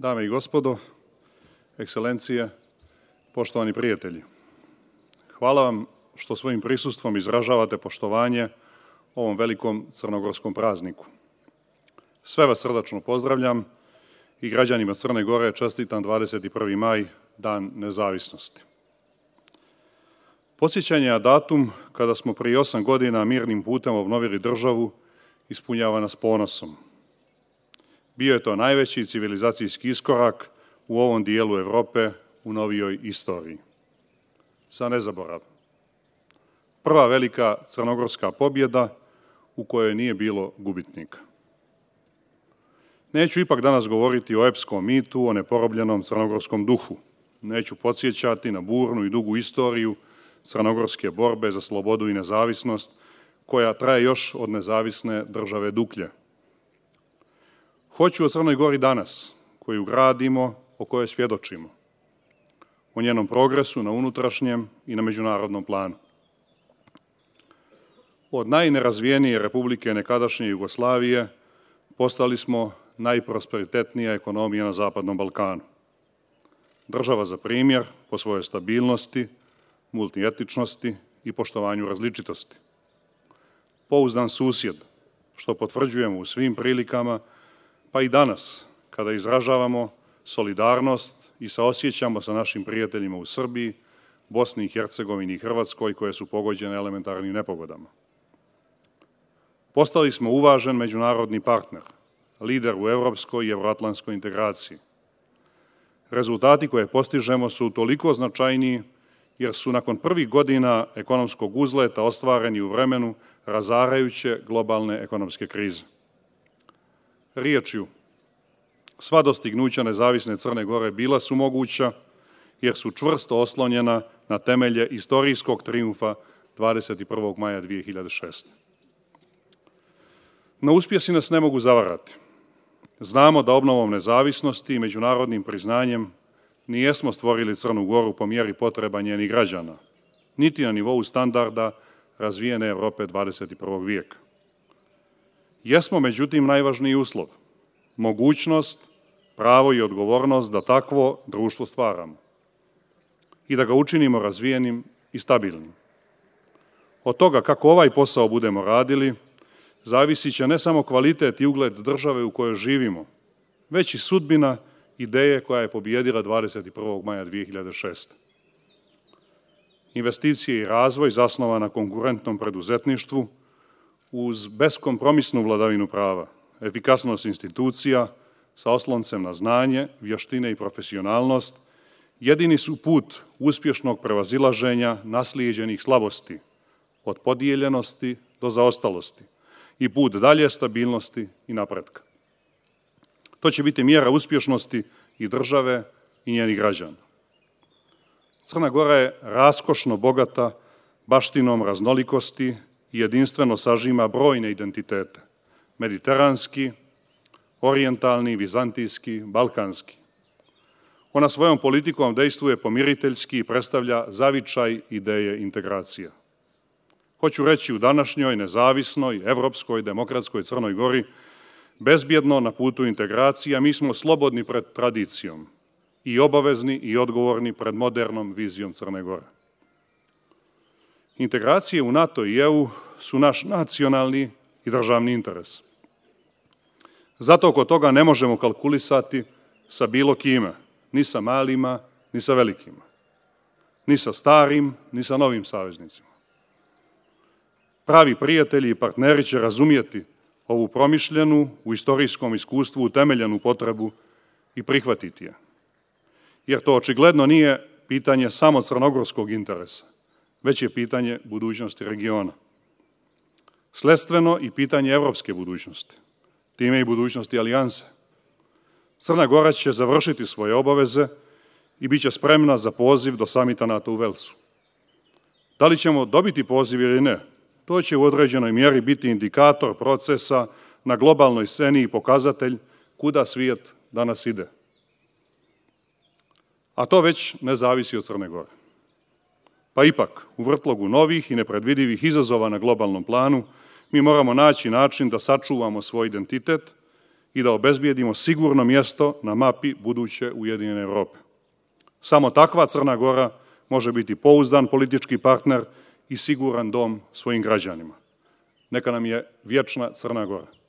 Dame i gospodo, ekscelencije, poštovani prijatelji. Hvala vam što svojim prisustvom izražavate poštovanje ovom velikom crnogorskom prazniku. Sve vas srdačno pozdravljam i građanima Crne Gore čestitam 21. maj, Dan nezavisnosti. Posjećanje na datum kada smo prije osam godina mirnim putem obnovili državu ispunjava nas ponosom – bio je to najveći civilizacijski iskorak u ovom dijelu Europe u novijoj istoriji. Sa nezaborav. Prva velika crnogorska pobjeda u kojoj nije bilo gubitnika. Neću ipak danas govoriti o epskom mitu, o neporobljenom crnogorskom duhu. Neću podsjećati na burnu i dugu istoriju crnogorske borbe za slobodu i nezavisnost koja traje još od nezavisne države Duklje – Hoću o Crnoj Gori danas, koju gradimo, o kojoj svjedočimo, o njenom progresu na unutrašnjem i na međunarodnom planu. Od najnerazvijenije republike nekadašnje Jugoslavije postali smo najprosperitetnija ekonomija na Zapadnom Balkanu. Država za primjer po svojoj stabilnosti, multietičnosti i poštovanju različitosti. Pouzdan susjed, što potvrđujemo u svim prilikama, pa i danas, kada izražavamo solidarnost i saosjećamo sa našim prijateljima u Srbiji, Bosni i Hercegovini i Hrvatskoj koje su pogođene elementarnim nepogodama. Postali smo uvažen međunarodni partner, lider u evropskoj i evroatlanskoj integraciji. Rezultati koje postižemo su toliko značajniji jer su nakon prvih godina ekonomskog uzleta ostvareni u vremenu razarajuće globalne ekonomske krize riječju. Sva dostignuća nezavisne Crne Gore bila su moguća, jer su čvrsto oslonjena na temelje istorijskog triumfa 21. maja 2006. Na uspjesi nas ne mogu zavarati. Znamo da obnovom nezavisnosti i međunarodnim priznanjem nijesmo stvorili Crnu Goru po mjeri potreba njenih građana, niti na nivou standarda razvijene Europe 21. vijeka. Jesmo, međutim, najvažniji uslov. Mogućnost, pravo i odgovornost da takvo društvo stvaramo i da ga učinimo razvijenim i stabilnim. Od toga kako ovaj posao budemo radili, zavisit će ne samo kvalitet i ugled države u kojoj živimo, već i sudbina ideje koja je pobjedila 21. maja 2006. Investicije i razvoj zasnova na konkurentnom preduzetništvu – uz beskompromisnu vladavinu prava, efikasnost institucija sa osloncem na znanje, vještine i profesionalnost, jedini su put uspješnog prevazilaženja naslijeđenih slabosti, od podijeljenosti do zaostalosti i put dalje stabilnosti i napretka. To će biti mjera uspješnosti i države i njenih građana. Crna Gora je raskošno bogata baštinom raznolikosti jedinstveno sažima brojne identitete, mediteranski, orijentalni, vizantijski, balkanski. Ona svojom politikom dejstvuje pomiriteljski i predstavlja zavičaj ideje integracija. Hoću reći u današnjoj, nezavisnoj, evropskoj, demokratskoj Crnoj Gori, bezbjedno na putu integracija, mi smo slobodni pred tradicijom i obavezni i odgovorni pred modernom vizijom Crne Gore. Integracije u NATO i EU su naš nacionalni i državni interes. Zato oko toga ne možemo kalkulisati sa bilo kime, ni sa malima, ni sa velikima, ni sa starim, ni sa novim saveznicima. Pravi prijatelji i partneri će razumijeti ovu promišljenu, u istorijskom iskustvu utemeljenu potrebu i prihvatiti je. Jer to očigledno nije pitanje samo crnogorskog interesa – već je pitanje budućnosti regiona. Sledstveno i pitanje evropske budućnosti, time i budućnosti alijanse. Crna Gora će završiti svoje obaveze i bit će spremna za poziv do samita NATO u Velsu. Da li ćemo dobiti poziv ili ne, to će u određenoj mjeri biti indikator procesa na globalnoj sceni i pokazatelj kuda svijet danas ide. A to već ne zavisi od Crne Gore. Pa ipak, u vrtlogu novih i nepredvidivih izazova na globalnom planu, mi moramo naći način da sačuvamo svoj identitet i da obezbijedimo sigurno mjesto na mapi buduće Ujedinjene Europe. Samo takva Crna Gora može biti pouzdan politički partner i siguran dom svojim građanima. Neka nam je vječna Crna Gora.